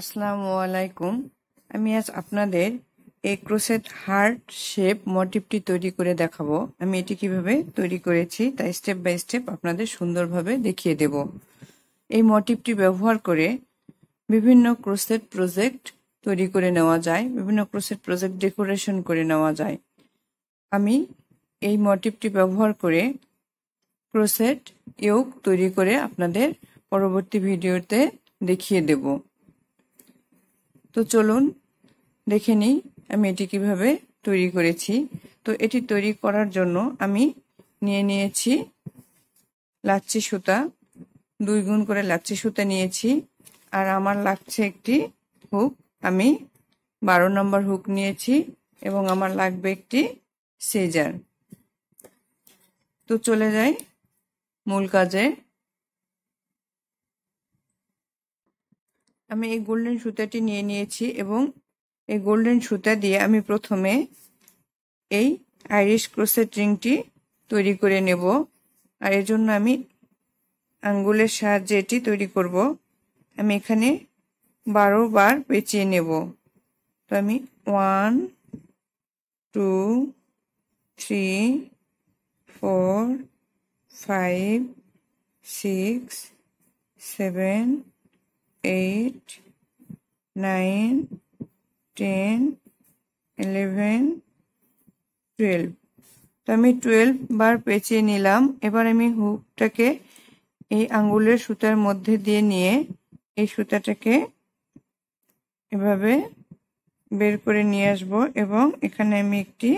আসসালামু আলাইকুম আমি আজ আপনাদের এই ক্রোসেট হার্ট শেপ মোটিভটি তৈরি করে দেখাবো আমি এটি কিভাবে তৈরি করেছি তা স্টেপ বাই স্টেপ আপনাদের সুন্দরভাবে দেখিয়ে দেব এই মোটিভটি ব্যবহার করে বিভিন্ন ক্রোসেট প্রজেক্ট তৈরি করে নেওয়া যায় বিভিন্ন ক্রোসেট প্রজেক্ট ডেকোরেশন করে নেওয়া যায় আমি এই মোটিভটি ব্যবহার করে ক্রোসেট ইয়োগ তৈরি করে আপনাদের পরবর্তী ভিডিওতে দেখিয়ে দেবো তো চলুন দেখে নিই আমি এটি কিভাবে তৈরি করেছি তো এটি তৈরি করার জন্য আমি নিয়ে নিয়েছি লাচ্ছি সুতা দুই গুণ করে লাচ্ছি সুতা নিয়েছি আর আমার লাগছে একটি হুক আমি বারো নম্বর হুক নিয়েছি এবং আমার লাগবে একটি সেজার তো চলে যাই মূল কাজে আমি এই গোল্ডেন সুতাটি নিয়ে নিয়েছি এবং এই গোল্ডেন সুতা দিয়ে আমি প্রথমে এই আইরিশ ক্রোসেট রিংটি তৈরি করে নেব আর এর জন্য আমি আঙ্গুলের সাহায্যে এটি তৈরি করব আমি এখানে বারো বার পেঁচিয়ে নেব তো আমি one two three four five six seven eight nine ten eleven twelve তো আমি টুয়েলভ বার পেঁচিয়ে নিলাম এবার আমি হুকটাকে এই আঙ্গুলের সুতার মধ্যে দিয়ে নিয়ে এই সুতাটাকে এভাবে বের করে নিয়ে আসব এবং এখানে আমি একটি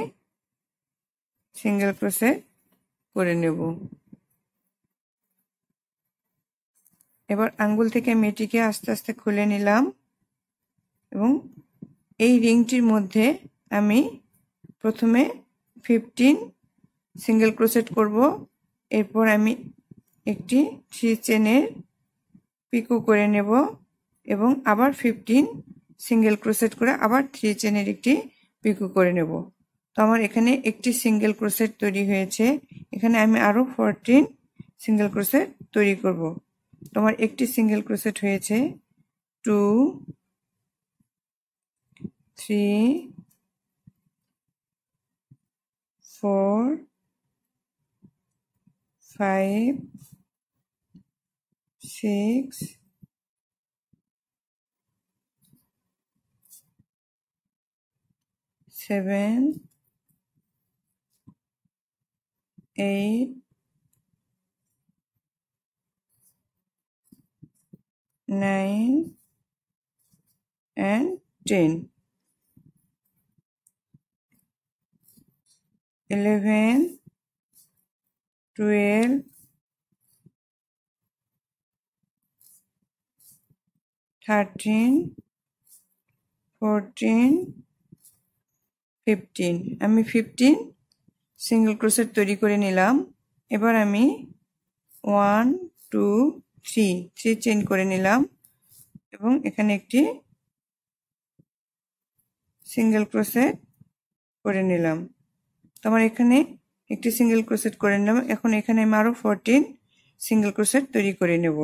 সিঙ্গেল ক্রোসে করে নেব এবার আঙ্গুল থেকে মেয়েটিকে আস্তে আস্তে খুলে নিলাম এবং এই রিংটির মধ্যে আমি প্রথমে ফিফটিন সিঙ্গেল ক্রোসেট করব এরপর আমি একটি থ্রি চেনের পিকো করে নেব এবং আবার ফিফটিন সিঙ্গেল ক্রোসেট করে আবার থ্রি চেনের একটি পিকো করে নেব তো আমার এখানে একটি সিঙ্গেল ক্রোসেট তৈরি হয়েছে এখানে আমি আরও ফোরটিন সিঙ্গেল ক্রোসেট তৈরি করব তোমার একটি সিঙ্গেল ক্রোসেট হয়েছে two three four five six seven eight nine, and ten. Eleven, twelve, thirteen, fourteen fifteen আমি ফিফটিন সিঙ্গেল ক্রোশেট তৈরি করে নিলাম এবার আমি one two three three chain করে নিলাম এবং এখানে একটি সিঙ্গেল ক্রোসেট করে নিলাম তো আমার এখানে একটি সিঙ্গেল ক্রোসেট করে নিলাম এখন এখানে আমি আরও ফোরটিন সিঙ্গেল ক্রোসেট তৈরি করে নেব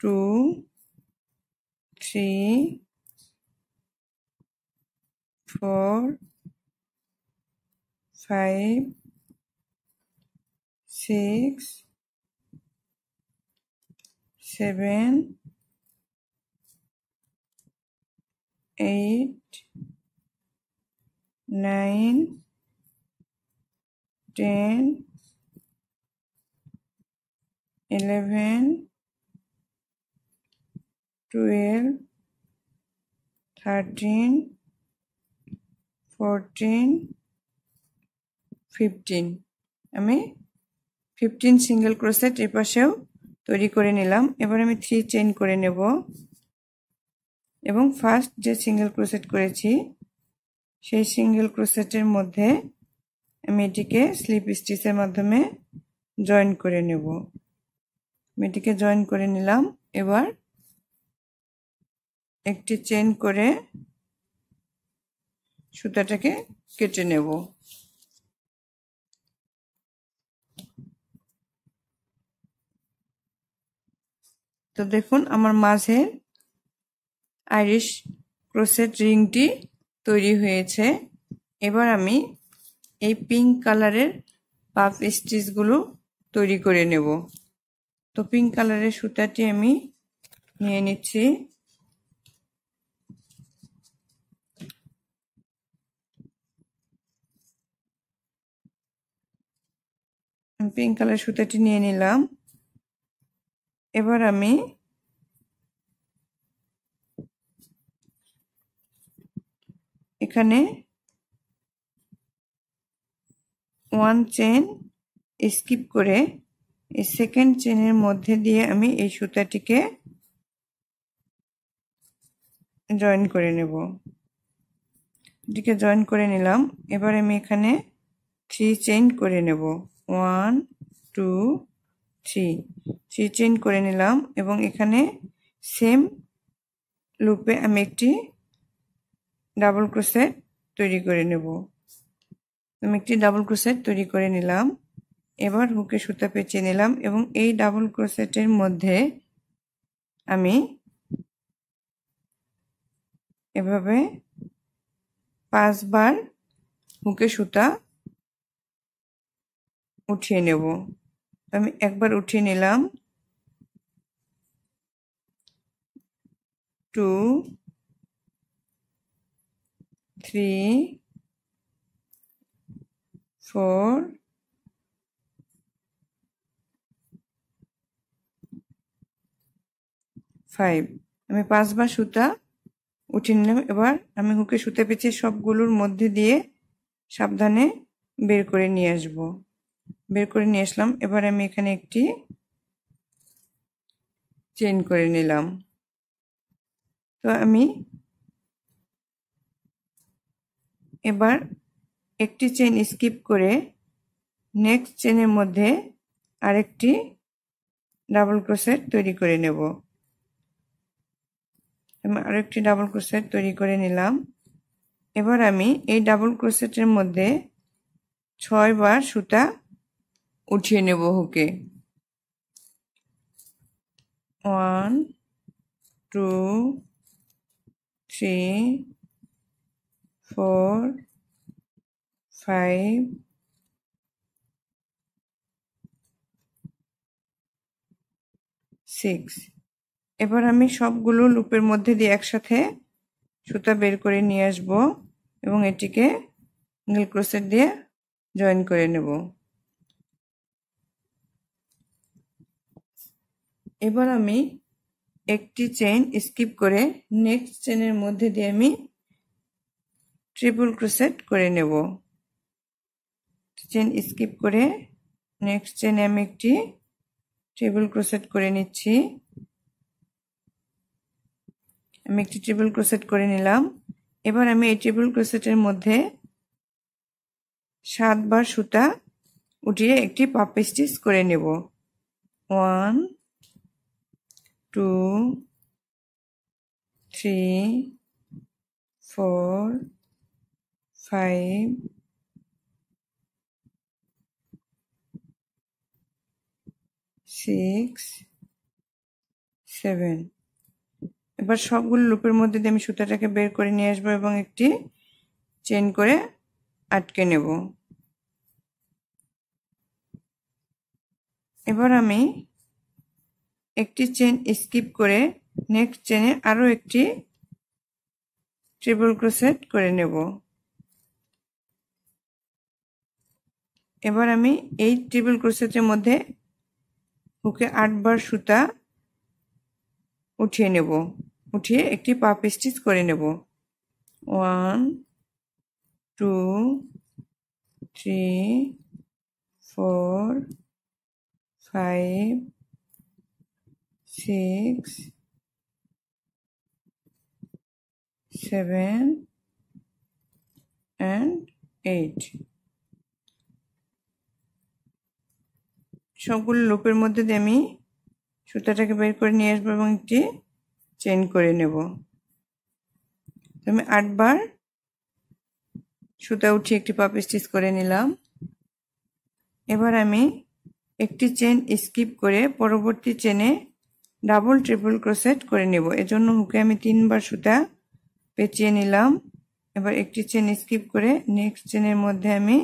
two three four five six seven eight nine ten eleven twelve thirteen fourteen fifteen আমি ফিফটিন সিঙ্গেল ক্রোসেট এ পাশেও তৈরি করে নিলাম এবার আমি থ্রি চেন করে নেব এবং ফার্স্ট যে সিঙ্গেল ক্রোসেট করেছি সেই সিঙ্গেল ক্রোসেটের মধ্যে আমি এটিকে স্লিপ স্টিচের মাধ্যমে জয়েন করে নেব এটিকে জয়েন করে নিলাম এবার একটি চেন করে সুতাটাকে কেটে নেব তো দেখুন আমার মাঝে আইরিশ ক্রোসেট রিংটি তৈরি হয়েছে এবার আমি এই পিঙ্ক কালারের পাফ স্টিচগুলো তৈরি করে নেব তো পিঙ্ক কালারের সুতাটি আমি নিয়ে নিচ্ছি পিঙ্ক কালার সুতাটি নিয়ে নিলাম এবার আমি এখানে ওয়ান চেন স্কিপ করে এই সেকেন্ড চেনের মধ্যে দিয়ে আমি এই সুতাটিকে জয়েন করে নেব এটিকে জয়েন করে নিলাম এবার আমি এখানে থ্রি চেন করে নেব one two three three chain করে নিলাম এবং এখানে সেম লুপে আমি একটি ডাবল ক্রোসেট তৈরি করে নেব আমি একটি ডাবল ক্রোসেট তৈরি করে নিলাম এবার হুকে সুতা পেঁচিয়ে নিলাম এবং এই ডাবল ক্রোসেটের মধ্যে আমি এভাবে পাঁচবার হুকে সুতা উঠিয়ে নেব আমি একবার উঠিয়ে নিলাম টু থ্রি ফোর ফাইভ আমি পাঁচবার সুতা উঠিয়ে নিলাম এবার আমি হুকে সুতা পেছি সবগুলোর মধ্যে দিয়ে সাবধানে বের করে নিয়ে আসবো বের করে নিয়ে আসলাম এবার আমি এখানে একটি চেন করে নিলাম তো আমি এবার একটি চেন স্কিপ করে নেক্সট চেনের মধ্যে আরেকটি ডাবল ক্রোসেট তৈরি করে নেব আমি আরেকটি ডাবল ক্রোসেট তৈরি করে নিলাম এবার আমি এই ডাবল ক্রোসেটের মধ্যে ছয় বার সুতা উঠিয়ে নেব হুকে one two three four five six এবার আমি সবগুলো লুপের মধ্যে দিয়ে একসাথে সুতা বের করে নিয়ে আসবো এবং এটিকে নেল ক্রোসেট দিয়ে জয়েন করে নেব এবার আমি একটি চেন স্কিপ করে নেক্সট চেনের মধ্যে দিয়ে আমি ট্রিপল ক্রোসেট করে নেব চেন স্কিপ করে নেক্সট চেনে আমি একটি ট্রিপল ক্রোসেট করে নিচ্ছি আমি একটি ট্রিপল ক্রোসেট করে নিলাম এবার আমি এই ট্রিপল ক্রোসেটের মধ্যে সাতবার সুতা উঠিয়ে একটি পাপ স্টিচ করে নেব one two three four five six seven এবার সবগুলো লুপের মধ্যে দিয়ে আমি সুতাটাকে বের করে নিয়ে আসবো এবং একটি চেন করে আটকে নেব এবার আমি একটি চেন স্কিপ করে নেক্সট চেনে আরও একটি ট্রিপল ক্রোসেট করে নেব এবার আমি এই ট্রিপল ক্রোসেটের মধ্যে হুকে আটবার সুতা উঠিয়ে নেব উঠিয়ে একটি পাপ স্টিচ করে নেব one two three four five six, seven, and eight সবগুলো লুপের মধ্যে দিয়ে আমি সুতাটাকে বের করে নিয়ে আসবো এবং একটি চেন করে নেব আমি আটবার সুতা উঠিয়ে একটি পাপ স্টিচ করে নিলাম এবার আমি একটি চেন স্কিপ করে পরবর্তী চেনে ডাবল ট্রিপল ক্রোসেট করে নেব এজন্য হুকে আমি তিনবার সুতা পেঁচিয়ে নিলাম এবার একটি চেন স্কিপ করে নেক্সট চেনের মধ্যে আমি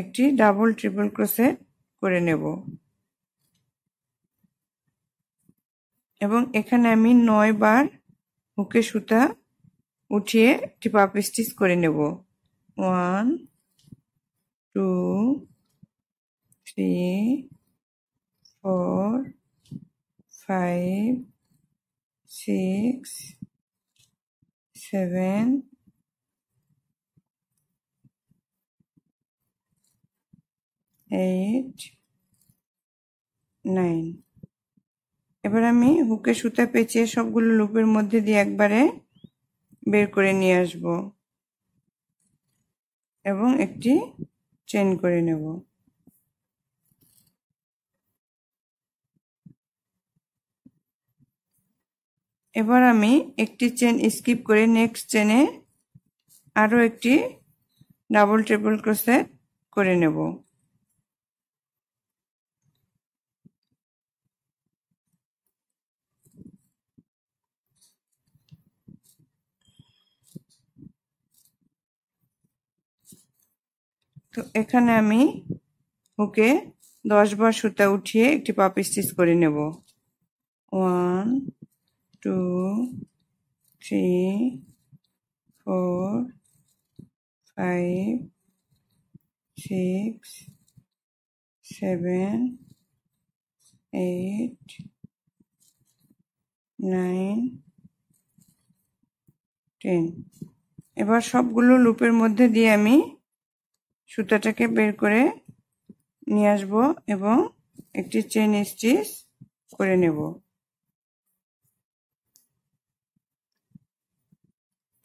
একটি ডাবল ট্রিপল ক্রোসেট করে নেব এবং এখানে আমি নয় বার হুকে সুতা উঠিয়ে একটি পাপ স্টিচ করে নেব one two three four five six seven eight nine এবার আমি হুকে সুতা পেঁচিয়ে সবগুলো লুপের মধ্যে দিয়ে একবারে বের করে নিয়ে আসব এবং একটি চেন করে নেবো এবার আমি একটি চেন স্কিপ করে নেক্সট চেনে আরও একটি ডাবল ট্রিপল ক্রোসে করে নেব তো এখানে আমি ওকে দশ বার সুতা উঠিয়ে একটি পাপ স্টিচ করে নেব one two three four five six seven eight nine ten এবার সবগুলো লুপের মধ্যে দিয়ে আমি সুতাটাকে বের করে নিয়ে আসবো এবং একটি চেন স্টিচ করে নেব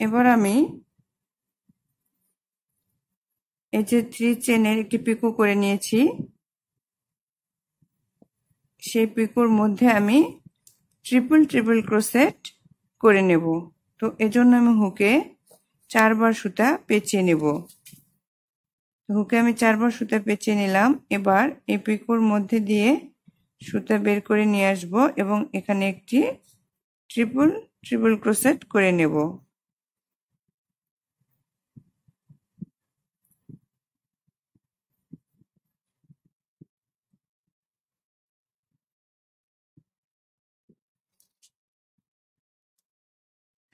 এবার আমি এই যে থ্রি চেনের একটি পিকো করে নিয়েছি সেই পিকোর মধ্যে আমি ট্রিপল ট্রিপল ক্রোসেট করে নেব তো এজন্য আমি হুকে চারবার সুতা পেঁচিয়ে নেব হুকে আমি চারবার সুতা পেঁচিয়ে নিলাম এবার এই পিকোর মধ্যে দিয়ে সুতা বের করে নিয়ে আসবো এবং এখানে একটি ট্রিপল ট্রিপল ক্রোসেট করে নেব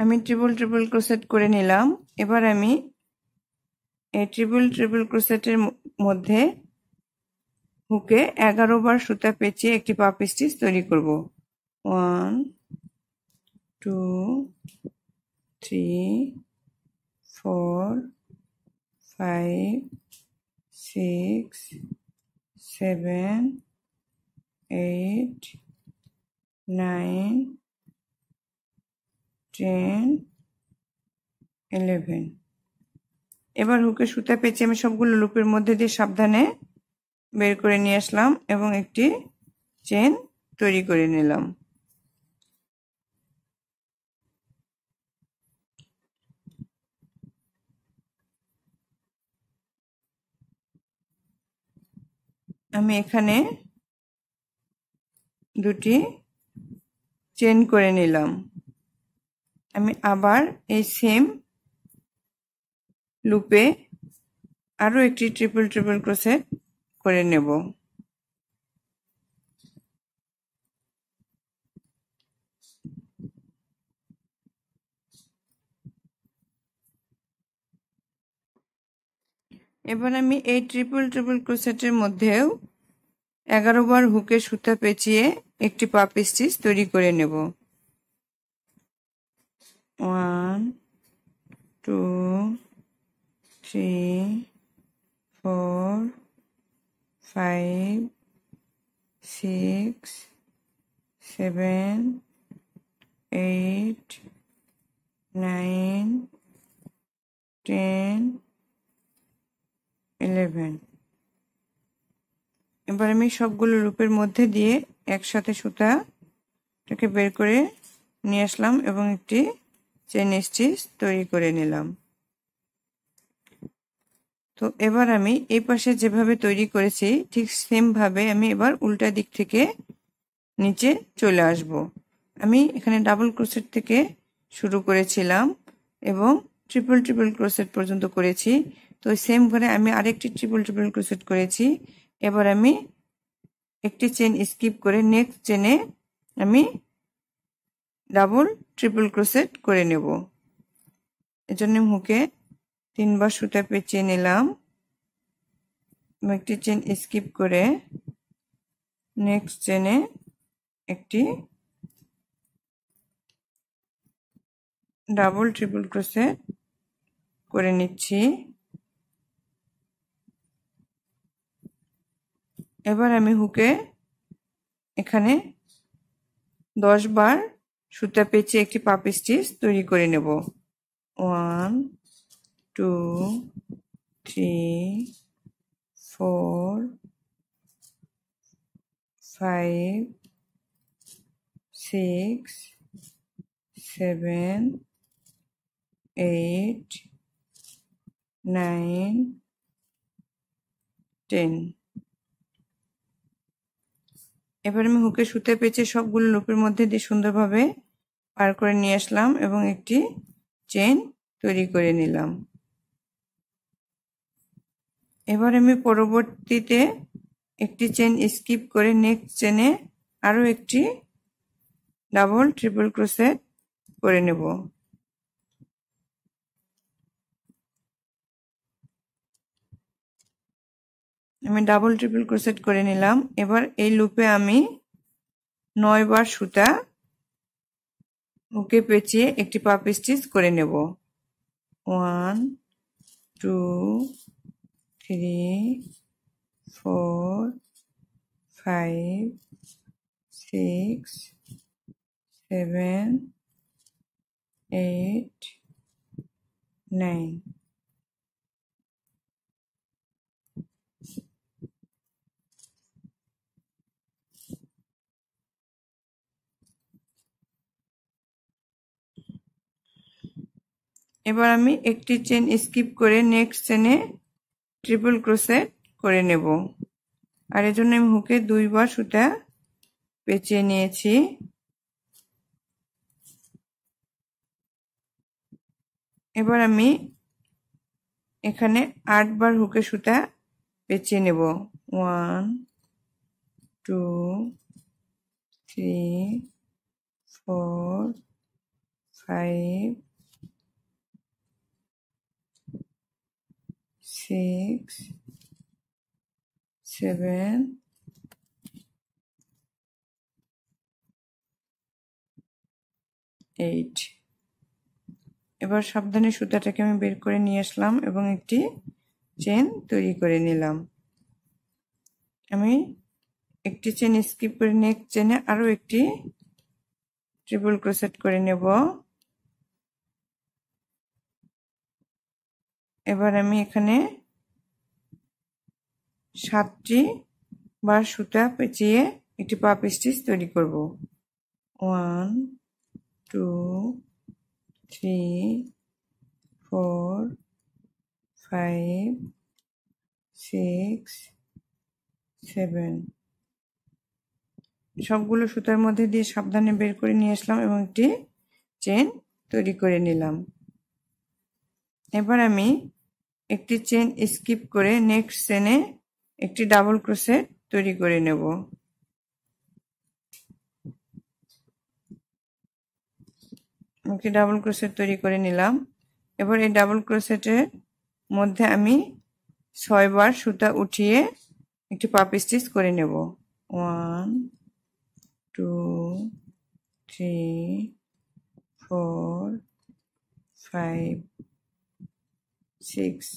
আমি ট্রিপল ট্রিপল ক্রোসেট করে নিলাম এবার আমি এই ট্রিপল ট্রিপল ক্রোসেটের মধ্যে হুকে এগারো বার সুতা পেঁচিয়ে একটি পাপ স্টিচ তৈরি করব one two three four five six seven eight nine ten eleven এবার হুকে সুতা পেঁচে আমি সবগুলো লুপের মধ্যে দিয়ে সাবধানে বের করে নিয়ে আসলাম এবং একটি চেন তৈরি করে নিলাম আমি এখানে দুটি চেন করে নিলাম আমি আবার এই সেম লুপে আরও একটি ট্রিপল ট্রিপল ক্রোসেট করে নেব এবার আমি এই ট্রিপল ট্রিপল ক্রোসেটের মধ্যেও এগারো বার হুকে সুতা পেঁচিয়ে একটি পাপ স্টিচ তৈরি করে নেব one two three four five six seven eight nine ten eleven এবার আমি সবগুলো লুপের মধ্যে দিয়ে একসাথে সুতাটাকে বের করে নিয়ে আসলাম এবং একটি চেন স্টিচ তৈরি করে নিলাম তো এবার আমি এই পাশে যেভাবে তৈরি করেছি ঠিক সেমভাবে আমি এবার উল্টা দিক থেকে নিচে চলে আসব আমি এখানে ডাবল ক্রোসেট থেকে শুরু করেছিলাম এবং ট্রিপল ট্রিপল ক্রোসেট পর্যন্ত করেছি তো সেম ঘরে আমি আরেকটি ট্রিপল ট্রিপল ক্রোসেট করেছি এবার আমি একটি চেন স্কিপ করে নেক্সট চেনে আমি ডাবল ট্রিপল ক্রোসেট করে নেব এজন্য মুখে তিনবার সুতা পেঁচিয়ে নিলাম একটি চেন স্কিপ করে নেক্সট চেনে একটি ডাবল ট্রিপল ক্রোসেট করে নিচ্ছি এবার আমি হুকে এখানে দশ বার সুতা পেঁচে একটি পাপ স্টিচ তৈরি করে নেব one two three four five six seven eight nine ten এবার আমি হুকে সুতে পেঁচে সবগুলো লুপের মধ্যে দিয়ে সুন্দরভাবে পার করে নিয়ে আসলাম এবং একটি চেন তৈরি করে নিলাম এবার আমি পরবর্তীতে একটি চেন স্কিপ করে নেক্সট চেনে আরও একটি ডাবল ট্রিপল ক্রোসেট করে নেব আমি ডাবল ট্রিপল ক্রোসেট করে নিলাম এবার এই লুপে আমি নয় বার সুতা ওকে পেঁচিয়ে একটি পাপ স্টিচ করে নেব one two three four five six seven eight nine এবার আমি একটি চেন স্কিপ করে নেক্সট চেনে ট্রিপল ক্রোসেট করে নেব আর এজন্য আমি হুকে দুইবার সুতা পেঁচিয়ে নিয়েছি এবার আমি এখানে আটবার হুকে সুতা পেঁচিয়ে নেব one two three four five six seven eight এবার সাবধানে সুতাটাকে আমি বের করে নিয়ে আসলাম এবং একটি চেন তৈরি করে নিলাম আমি একটি চেন স্কিপ করে নেক্সট চেনে আরও একটি ট্রিপল ক্রোসেট করে নেব এবার আমি এখানে সাতটি বা সুতা পেঁচিয়ে একটি পাপ স্টিচ তৈরি করব one two three four five six seven সবগুলো সুতার মধ্যে দিয়ে সাবধানে বের করে নিয়ে আসলাম এবং একটি চেন তৈরি করে নিলাম এবার আমি একটি চেন স্কিপ করে নেক্সট চেনে একটি ডাবল ক্রোসেট তৈরি করে নেব একটি ডাবল ক্রোসেট তৈরি করে নিলাম এবার এই ডাবল ক্রোসেটের মধ্যে আমি ছয়বার সুতা উঠিয়ে একটি পাপ স্টিচ করে নেব one two three four five six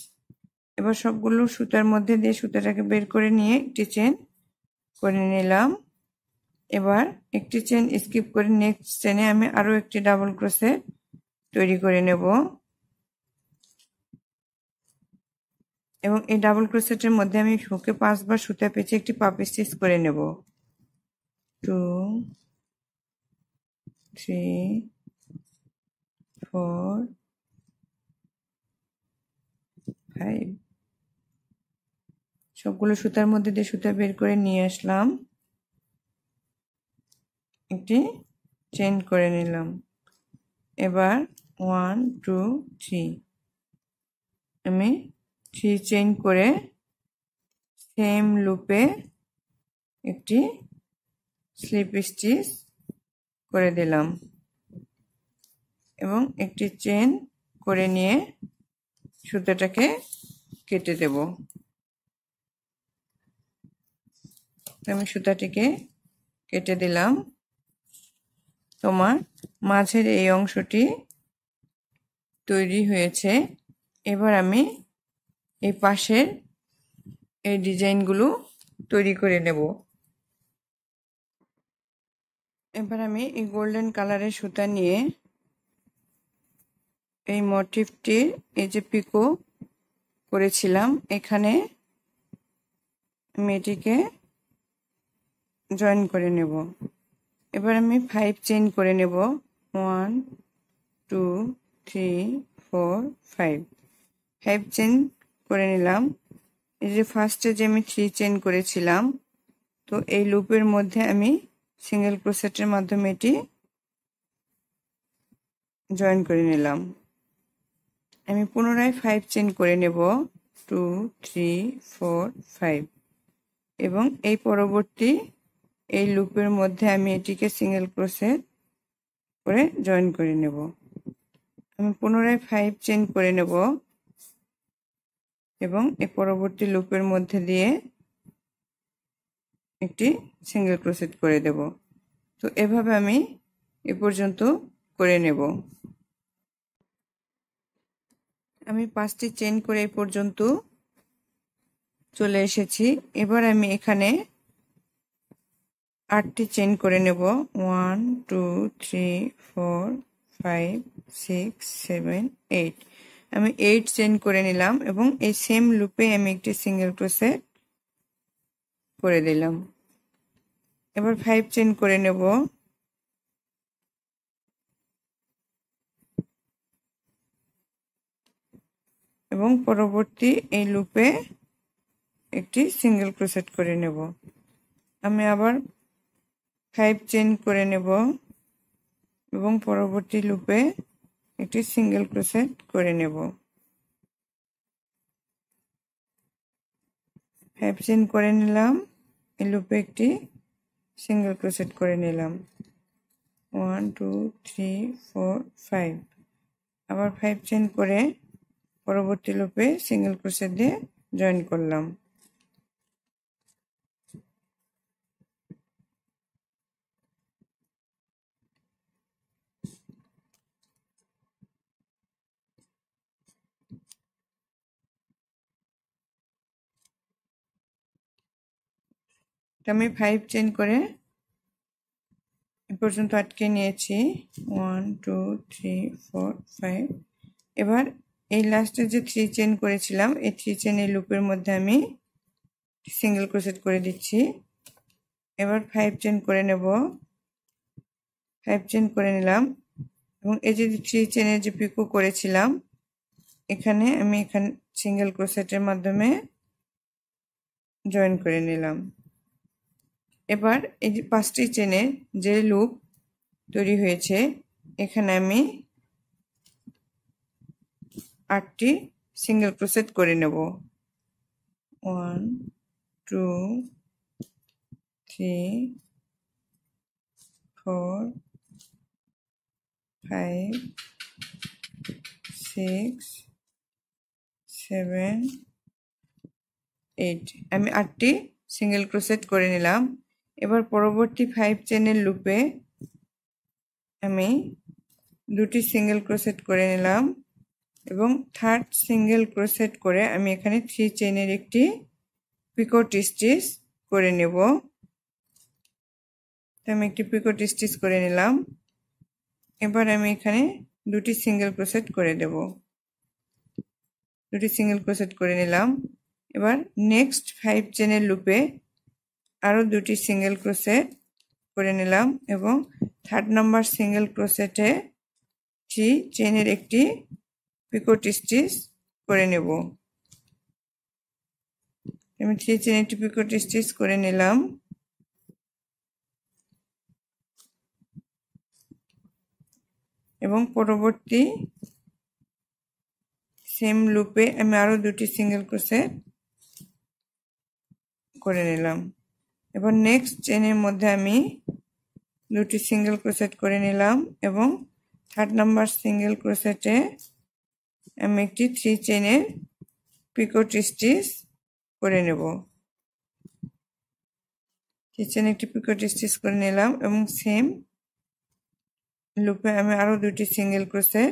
এবার সবগুলো সুতার মধ্যে দিয়ে সুতাটাকে বের করে নিয়ে একটি চেন করে নিলাম এবার একটি চেন স্কিপ করে নেক্সট চেনে আমি আরও একটি ডাবল ক্রোসে তৈরি করে নেব এবং এই ডাবল ক্রোসেটের মধ্যে আমি হুকে পাঁচবার সুতা পেঁচে একটি পাপি স্টিচ করে নেব টু থ্রি ফোর এই সবগুলো সুতার মধ্যে দিয়ে সুতা বের করে নিয়ে আসলাম একটি চেন করে নিলাম এবার ওয়ান টু থ্রি আমি থ্রি চেন করে সেম লুপে একটি স্লিপ স্টিচ করে দিলাম এবং একটি চেন করে নিয়ে সুতাটাকে কেটে দেব আমি সুতাটিকে কেটে দিলাম তোমার মাঝের এই অংশটি তৈরি হয়েছে এবার আমি এই পাশের এই ডিজাইনগুলো তৈরি করে নেব এবার আমি এই গোল্ডেন কালারের সুতা নিয়ে এই মোটিফটির এই যে পিকো করেছিলাম এখানে মেয়েটিকে জয়েন করে নেব এবার আমি ফাইভ চেন করে নেব one two three four five five chain করে নিলাম এই যে ফার্স্টে যে আমি থ্রি চেন করেছিলাম তো এই লুপের মধ্যে আমি সিঙ্গেল প্রোসেটের মাধ্যমে এটি জয়েন করে নিলাম আমি পুনরায় ফাইভ চেন করে নেব টু থ্রি ফোর ফাইভ এবং এই পরবর্তী এই লুপের মধ্যে আমি এটিকে সিঙ্গেল ক্রোসে করে জয়েন করে নেব আমি পুনরায় ফাইভ চেন করে নেব এবং এ পরবর্তী লুপের মধ্যে দিয়ে একটি সিঙ্গেল ক্রোসেট করে দেব তো এভাবে আমি এ পর্যন্ত করে নেব আমি পাঁচটি চেন করে পর্যন্ত চলে এসেছি এবার আমি এখানে আটটি চেন করে নেব one two three four five six seven eight আমি এইট চেন করে নিলাম এবং এই সেম লুপে আমি একটি সিঙ্গেল ক্রোসেট করে দিলাম এবার ফাইভ চেন করে নেব এবং পরবর্তী এই লুপে একটি সিঙ্গেল ক্রোসেট করে নেব আমি আবার ফাইভ চেন করে নেব এবং পরবর্তী লুপে একটি সিঙ্গেল ক্রোসেট করে নেব ফাইভ চেন করে নিলাম এই লুপে একটি সিঙ্গেল ক্রোসেট করে নিলাম one two three four five আবার ফাইভ চেন করে পরবর্তী লুপে সিঙ্গেল ক্রোশেট দিয়ে জয়েন করলাম আমি ফাইভ চেন করে এ পর্যন্ত আটকে নিয়েছি one two three four five এবার এই লাস্টে যে থ্রি চেন করেছিলাম এই থ্রি চেনের লুপের মধ্যে আমি সিঙ্গেল ক্রোসেট করে দিচ্ছি এবার ফাইভ চেন করে নেব ফাইভ চেন করে নিলাম এবং এই যে থ্রি চেনের যে পিকো করেছিলাম এখানে আমি এখানে সিঙ্গেল ক্রোসেটের মাধ্যমে জয়েন করে নিলাম এবার এই যে পাঁচটি চেনের যে লুপ তৈরি হয়েছে এখানে আমি আটটি সিঙ্গেল ক্রোসেট করে নেব one two three four five six seven eight আমি আটটি সিঙ্গেল ক্রোসেট করে নিলাম এবার পরবর্তী ফাইভ চেনের লুপে আমি দুটি সিঙ্গেল ক্রোসেট করে নিলাম এবং থার্ড সিঙ্গেল ক্রোসেট করে আমি এখানে থ্রি চেনের একটি পিকোট স্টিচ করে নেব আমি একটি পিকোট স্টিচ করে নিলাম এবার আমি এখানে দুটি সিঙ্গেল ক্রোসেট করে দেব দুটি সিঙ্গেল ক্রোসেট করে নিলাম এবার নেক্সট ফাইভ চেনের লুপে আরও দুটি সিঙ্গেল ক্রোসেট করে নিলাম এবং থার্ড নাম্বার সিঙ্গেল ক্রোসেটে থ্রি চেনের একটি পিকোট স্টিচ করে নেব আমি থ্রি চেন একটি পিকোট স্টিচ করে নিলাম এবং পরবর্তী সেম লুপে আমি আরও দুটি সিঙ্গেল ক্রোসে করে নিলাম এবার নেক্সট চেনের মধ্যে আমি দুটি সিঙ্গেল ক্রোসেট করে নিলাম এবং থার্ড নাম্বার সিঙ্গেল ক্রোসেটে আমি একটি থ্রি চেনের পিকোট স্টিচ করে নেব থ্রি চেন একটি পিকোট স্টিচ করে নিলাম এবং সেম লুপে আমি আরও দুটি সিঙ্গেল ক্রোসে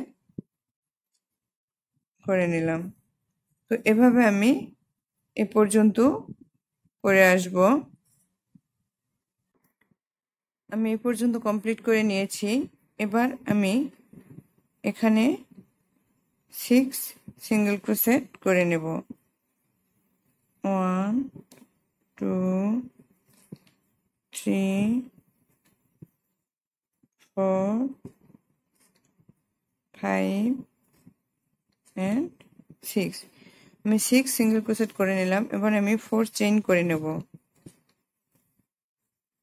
করে নিলাম তো এভাবে আমি এ পর্যন্ত করে আসব আমি এ পর্যন্ত কমপ্লিট করে নিয়েছি এবার আমি এখানে সিক্স সিঙ্গেল ক্রোসেট করে নেব one two three four five and six আমি সিক্স সিঙ্গেল ক্রোসেট করে নিলাম এবার আমি ফোর চেইন করে নেব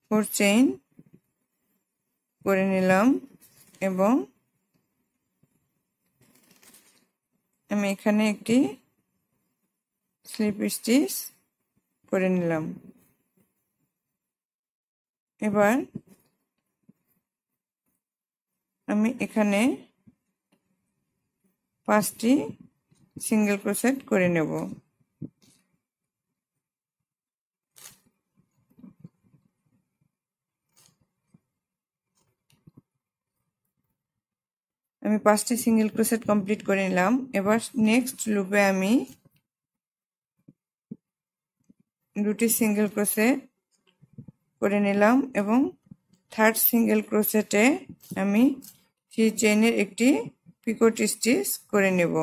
ফোর চেইন করে নিলাম এবং আমি এখানে একটি স্লিপ স্টিচ করে নিলাম এবার আমি এখানে পাঁচটি সিঙ্গেল ক্রোসেট করে নেব আমি পাঁচটি সিঙ্গেল ক্রোসেট কমপ্লিট করে নিলাম এবার নেক্সট লুপে আমি দুটি সিঙ্গেল ক্রোসে করে নিলাম এবং থার্ড সিঙ্গেল ক্রোসেটে আমি সেই চেনের একটি পিকোট স্টিচ করে নেব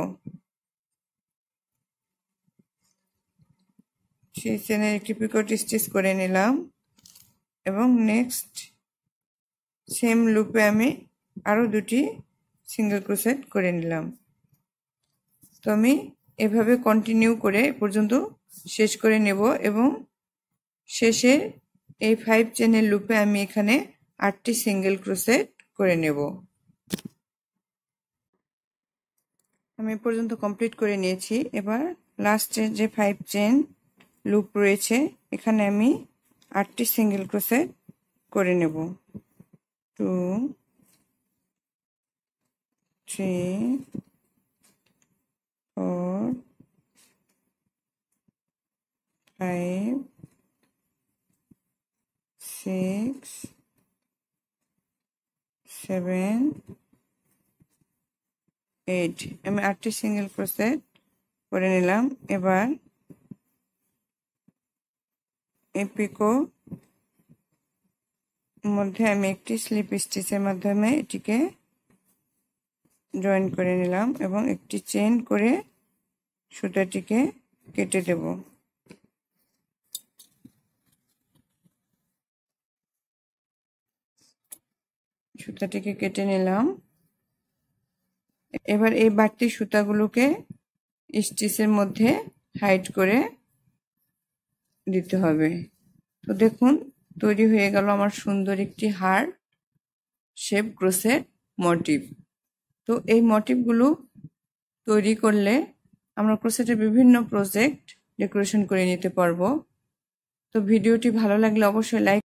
সেই চেনের একটি পিকোট স্টিচ করে নিলাম এবং নেক্সট সেম লুপে আমি আরও দুটি সিঙ্গেল ক্রোশেট করে নিলাম তো আমি এভাবে কন্টিনিউ করে পর্যন্ত শেষ করে নেব এবং শেষের এই ফাইভ চেনের লুপে আমি এখানে আটটি সিঙ্গেল ক্রোশেট করে নেব আমি পর্যন্ত কমপ্লিট করে নিয়েছি এবার লাস্টের যে ফাইভ চেন লুপ রয়েছে এখানে আমি আটটি সিঙ্গেল ক্রোশেট করে নেব টু 5 4 5 6 7 8 एम एट्री सिंगल क्रोशेट पोरे নিলাম এবারে এপিকো মধ্যে আমি একটি স্লিপ স্টিচের মধ্যে নিতেকে জয়েন করে নিলাম এবং একটি চেন করে সুতাটিকে কেটে দেব সুতাটিকে কেটে নিলাম এবার এই বাড়তি সুতাগুলোকে স্টিচের মধ্যে হাইড করে দিতে হবে তো দেখুন তৈরি হয়ে গেল আমার সুন্দর একটি হার শেপ ক্রোসের মোটিভ তো এই মোটিভগুলো তৈরি করলে আমরা ক্রোসেটের বিভিন্ন প্রজেক্ট ডেকোরেশন করে নিতে পারবো তো ভিডিওটি ভালো লাগলে অবশ্যই লাইক